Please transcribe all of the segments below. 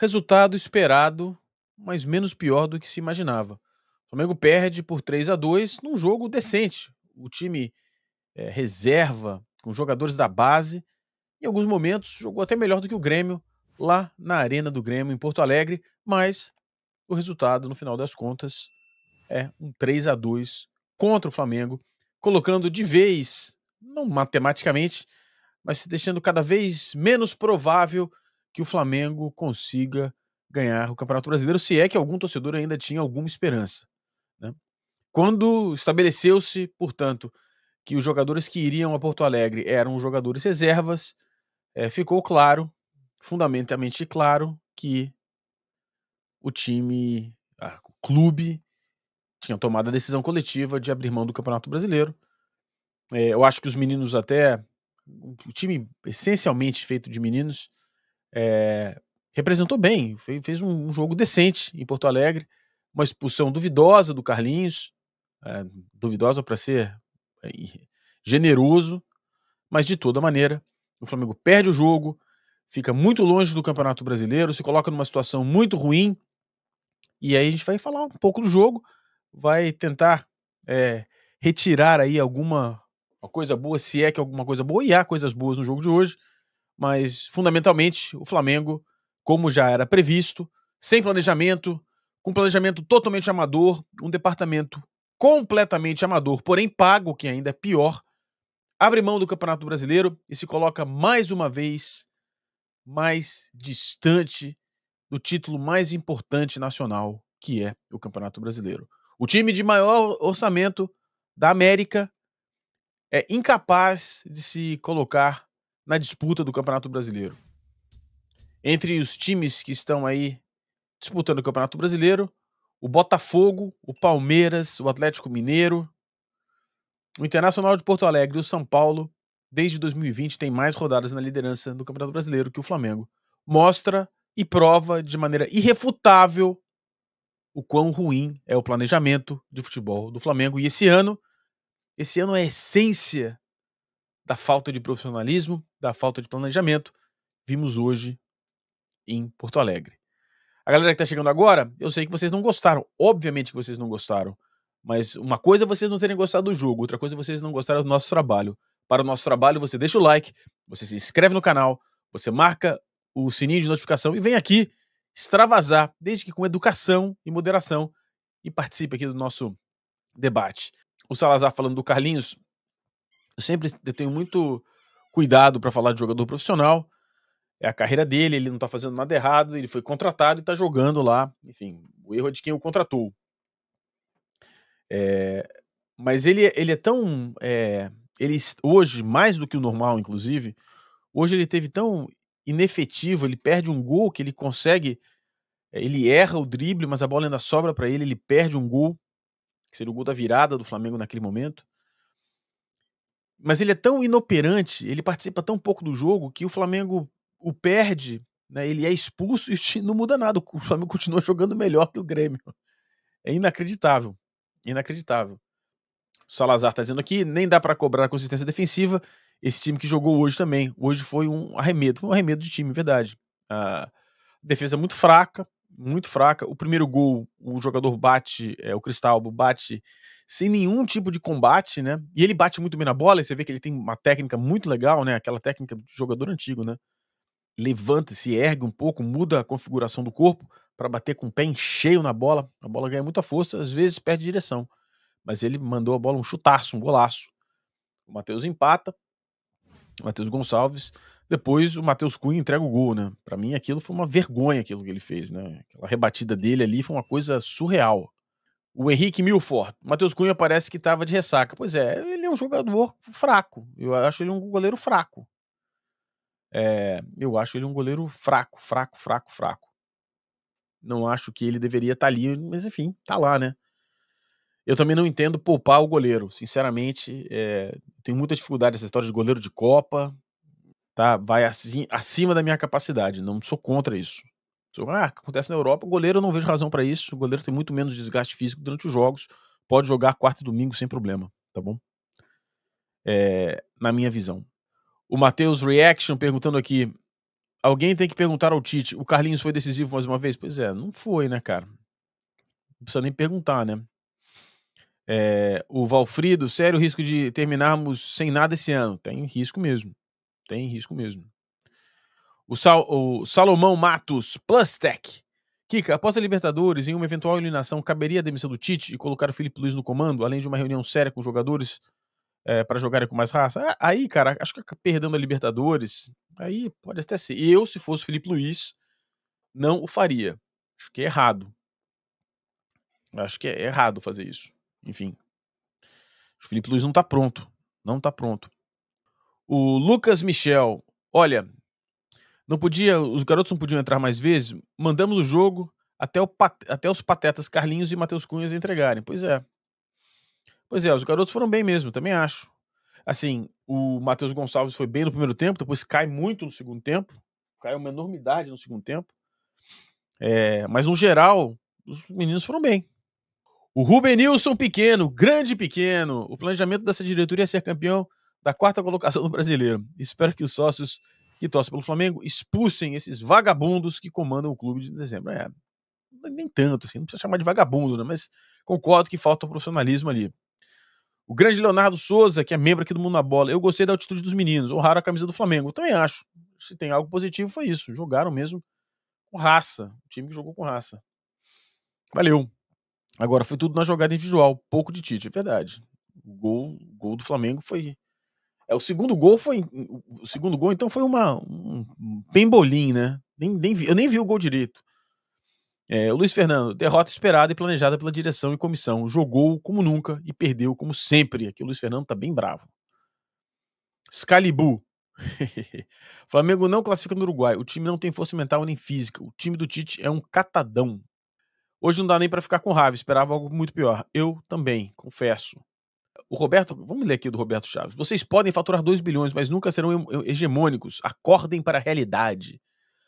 Resultado esperado, mas menos pior do que se imaginava. O Flamengo perde por 3 a 2 num jogo decente. O time é, reserva com jogadores da base. Em alguns momentos jogou até melhor do que o Grêmio lá na Arena do Grêmio em Porto Alegre, mas o resultado no final das contas é um 3 a 2 contra o Flamengo, colocando de vez, não matematicamente, mas deixando cada vez menos provável que o Flamengo consiga ganhar o Campeonato Brasileiro, se é que algum torcedor ainda tinha alguma esperança. Né? Quando estabeleceu-se, portanto, que os jogadores que iriam a Porto Alegre eram jogadores reservas, é, ficou claro, fundamentalmente claro, que o time, a, o clube, tinha tomado a decisão coletiva de abrir mão do Campeonato Brasileiro. É, eu acho que os meninos até. O time essencialmente feito de meninos é, representou bem, fez, fez um, um, jogo decente em Porto Alegre, uma expulsão duvidosa do Carlinhos, é, duvidosa para ser eh, generoso, mas de toda maneira, o Flamengo perde o jogo, fica muito longe do Campeonato Brasileiro, se coloca numa situação muito ruim, e aí a gente vai falar um pouco do jogo, vai tentar é, retirar aí alguma coisa boa, se é que alguma coisa boa, e há coisas boas no jogo de hoje, mas fundamentalmente o Flamengo, como já era previsto, sem planejamento, com planejamento totalmente amador, um departamento completamente amador, porém pago, que ainda é pior, abre mão do Campeonato Brasileiro e se coloca mais uma vez mais distante do título mais importante nacional, que é o Campeonato Brasileiro. O time de maior orçamento da América é incapaz de se colocar na disputa do Campeonato Brasileiro. Entre os times que estão aí disputando o Campeonato Brasileiro, o Botafogo, o Palmeiras, o Atlético Mineiro, o Internacional de Porto Alegre e o São Paulo, desde 2020, tem mais rodadas na liderança do Campeonato Brasileiro que o Flamengo. Mostra e prova de maneira irrefutável o quão ruim é o planejamento de futebol do Flamengo. E esse ano, esse ano é a essência da falta de profissionalismo, da falta de planejamento, vimos hoje em Porto Alegre. A galera que está chegando agora, eu sei que vocês não gostaram, obviamente que vocês não gostaram, mas uma coisa é vocês não terem gostado do jogo, outra coisa é vocês não gostaram do nosso trabalho. Para o nosso trabalho, você deixa o like, você se inscreve no canal, você marca o sininho de notificação e vem aqui extravasar, desde que com educação e moderação, e participe aqui do nosso debate. O Salazar falando do Carlinhos, eu sempre eu tenho muito cuidado para falar de jogador profissional. É a carreira dele, ele não tá fazendo nada errado, ele foi contratado e tá jogando lá. Enfim, o erro é de quem o contratou. É, mas ele, ele é tão. É, ele hoje, mais do que o normal, inclusive, hoje ele teve tão inefetivo, ele perde um gol que ele consegue. Ele erra o drible, mas a bola ainda sobra para ele, ele perde um gol, que seria o gol da virada do Flamengo naquele momento. Mas ele é tão inoperante, ele participa tão pouco do jogo que o Flamengo o perde, né? Ele é expulso e não muda nada. O Flamengo continua jogando melhor que o Grêmio. É inacreditável. Inacreditável. O Salazar tá dizendo aqui, nem dá para cobrar a consistência defensiva. Esse time que jogou hoje também. Hoje foi um arremedo, foi um arremedo de time, é verdade. A defesa muito fraca, muito fraca. O primeiro gol, o jogador bate, é, o Cristalbo bate sem nenhum tipo de combate, né? E ele bate muito bem na bola, e você vê que ele tem uma técnica muito legal, né? Aquela técnica de jogador antigo, né? Levanta, se ergue um pouco, muda a configuração do corpo para bater com o pé em cheio na bola. A bola ganha muita força, às vezes perde direção. Mas ele mandou a bola um chutaço, um golaço. O Matheus empata. O Matheus Gonçalves depois o Matheus Cunha entrega o gol, né? Para mim aquilo foi uma vergonha aquilo que ele fez, né? Aquela rebatida dele ali foi uma coisa surreal. O Henrique Milford, Matheus Cunha parece que estava de ressaca. Pois é, ele é um jogador fraco. Eu acho ele um goleiro fraco. É, eu acho ele um goleiro fraco, fraco, fraco, fraco. Não acho que ele deveria estar tá ali, mas enfim, tá lá, né? Eu também não entendo poupar o goleiro. Sinceramente, é, tenho muita dificuldade nessa história de goleiro de Copa tá? Vai assim, acima da minha capacidade. Não sou contra isso. Ah, acontece na Europa, goleiro eu não vejo razão para isso. O goleiro tem muito menos desgaste físico durante os jogos. Pode jogar quarta e domingo sem problema, tá bom? É, na minha visão. O Matheus Reaction perguntando aqui: alguém tem que perguntar ao Tite, o Carlinhos foi decisivo mais uma vez? Pois é, não foi, né, cara? Não precisa nem perguntar, né? É, o Valfrido, sério risco de terminarmos sem nada esse ano? Tem risco mesmo. Tem risco mesmo. O, Sal, o Salomão Matos, Plus Tech. Kika, após a Libertadores, em uma eventual eliminação, caberia a demissão do Tite e colocar o Felipe Luiz no comando, além de uma reunião séria com os jogadores é, eh, para jogarem com mais raça? Aí, cara, acho que perdendo a Libertadores, aí pode até ser. Eu, se fosse Felipe Luiz, não o faria. Acho que é errado. Acho que é errado fazer isso. Enfim. O Felipe Luiz não tá pronto. Não tá pronto. O Lucas Michel, olha, não podia, os garotos não podiam entrar mais vezes. Mandamos o jogo até, o, até os patetas Carlinhos e Matheus Cunhas entregarem. Pois é. Pois é, os garotos foram bem mesmo, também acho. Assim, o Matheus Gonçalves foi bem no primeiro tempo, depois cai muito no segundo tempo. Cai uma enormidade no segundo tempo. É, mas no geral, os meninos foram bem. O Rubenilson Pequeno, grande pequeno. O planejamento dessa diretoria é ser campeão da quarta colocação do brasileiro. Espero que os sócios que torcem pelo Flamengo expulsem esses vagabundos que comandam o clube de dezembro. É, nem tanto, assim, não precisa chamar de vagabundo, né? mas concordo que falta o profissionalismo ali. O grande Leonardo Souza, que é membro aqui do Mundo na Bola, eu gostei da atitude dos meninos, honraram a camisa do Flamengo. Eu também acho. Se tem algo positivo, foi isso. Jogaram mesmo com raça. O time que jogou com raça. Valeu. Agora foi tudo na jogada individual, pouco de Tite, é verdade. O gol, o gol do Flamengo foi é, o segundo gol foi. O segundo gol, então, foi uma, um, um pembolim, né? Nem, nem vi, eu nem vi o gol direito. É, o Luiz Fernando, derrota esperada e planejada pela direção e comissão. Jogou como nunca e perdeu como sempre. Aqui o Luiz Fernando tá bem bravo. Scalibu. Flamengo não classifica no Uruguai. O time não tem força mental nem física. O time do Tite é um catadão. Hoje não dá nem para ficar com raiva. Esperava algo muito pior. Eu também, confesso. O Roberto, vamos ler aqui do Roberto Chaves. Vocês podem faturar 2 bilhões, mas nunca serão hegemônicos. Acordem para a realidade.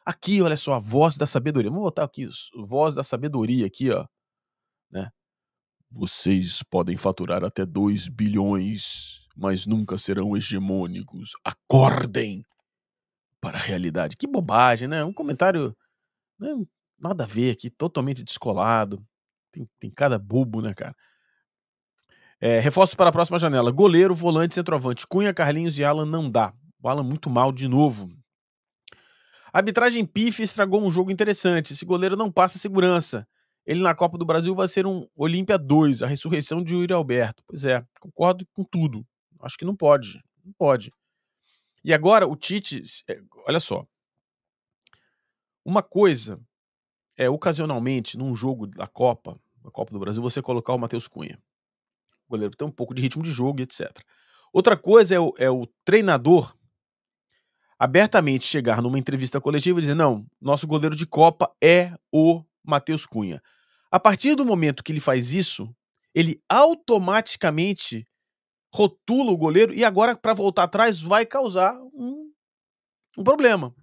Aqui, olha só, a voz da sabedoria. Vamos botar aqui, voz da sabedoria aqui, ó. Né? Vocês podem faturar até 2 bilhões, mas nunca serão hegemônicos. Acordem para a realidade. Que bobagem, né? Um comentário né? nada a ver aqui, totalmente descolado. Tem, tem cada bobo, né, cara? É, reforço para a próxima janela. Goleiro, volante, centroavante. Cunha, Carlinhos e Alan não dá. O Alan muito mal de novo. A arbitragem PIF estragou um jogo interessante. Esse goleiro não passa segurança. Ele na Copa do Brasil vai ser um Olímpia 2, a ressurreição de Yuri Alberto. Pois é, concordo com tudo. Acho que não pode. Não pode. E agora o Tite, é, olha só. Uma coisa é ocasionalmente num jogo da Copa, da Copa do Brasil, você colocar o Matheus Cunha goleiro tem um pouco de ritmo de jogo e etc. Outra coisa é o, é o treinador abertamente chegar numa entrevista coletiva e dizer: não, nosso goleiro de Copa é o Matheus Cunha. A partir do momento que ele faz isso, ele automaticamente rotula o goleiro e agora, para voltar atrás, vai causar um, um problema.